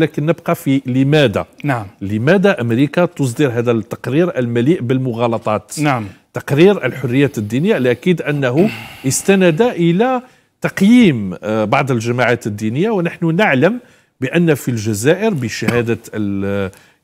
لكن نبقى في لماذا نعم لماذا امريكا تصدر هذا التقرير المليء بالمغالطات نعم تقرير الحريات الدينيه لاكيد انه استند الى تقييم آه، بعض الجماعات الدينيه ونحن نعلم بان في الجزائر بشهاده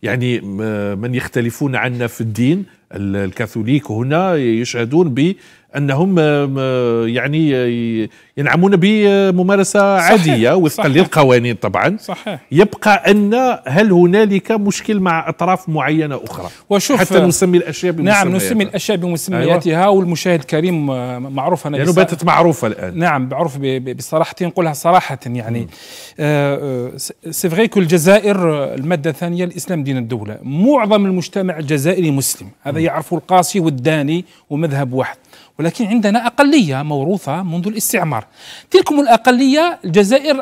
يعني آه، من يختلفون عنا في الدين الكاثوليك هنا يشهدون ب انهم آه، يعني آه، ينعمون بممارسه عاديه وفقا للقوانين طبعا صحيح يبقى ان هل هنالك مشكل مع اطراف معينه اخرى وشوف حتى آه، نسمي الاشياء بمسمياتها نعم نسمي الاشياء بمسمياتها أيوة. والمشاهد الكريم معروف انا لانه يعني باتت معروفه الان نعم معروف بصراحه نقولها صراحه يعني سي فغي كو الجزائر الماده الثانيه الاسلام دين الدوله معظم المجتمع الجزائري مسلم هذا يعرفه القاسي والداني ومذهب واحد ولكن عندنا أقلية موروثة منذ الاستعمار تلكم الأقلية الجزائر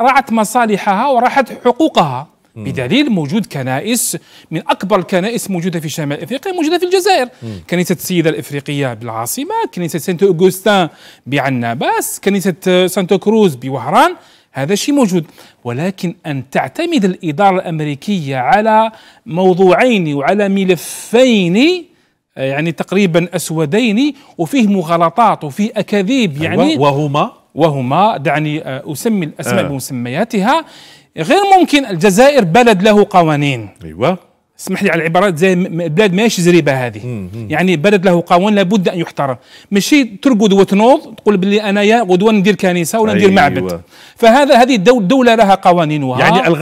رعت مصالحها وراحت حقوقها بدليل موجود كنائس من اكبر الكنائس موجوده في شمال افريقيا موجوده في الجزائر مم. كنيسه السيده الافريقيه بالعاصمه كنيسه سانتو اوغوستان بعناباس كنيسه سانتو كروز بوهران هذا شيء موجود ولكن ان تعتمد الاداره الامريكيه على موضوعين وعلى ملفين آه، يعني تقريبا أسودين وفيه مغالطات وفيه أكاذيب أيوة، يعني وهما وهما دعني آه، أسمي الأسماء آه. بمسمياتها غير ممكن الجزائر بلد له قوانين ايوه اسمح لي على العبارات زي بلاد ماهيش زريبه هذه مم. يعني بلد له قوانين لابد ان يحترم ماشي ترقد وتنوض تقول بلي انايا غدوه ندير كنيسه ولا ندير أيوة. معبد فهذا هذه الدوله لها قوانينها يعني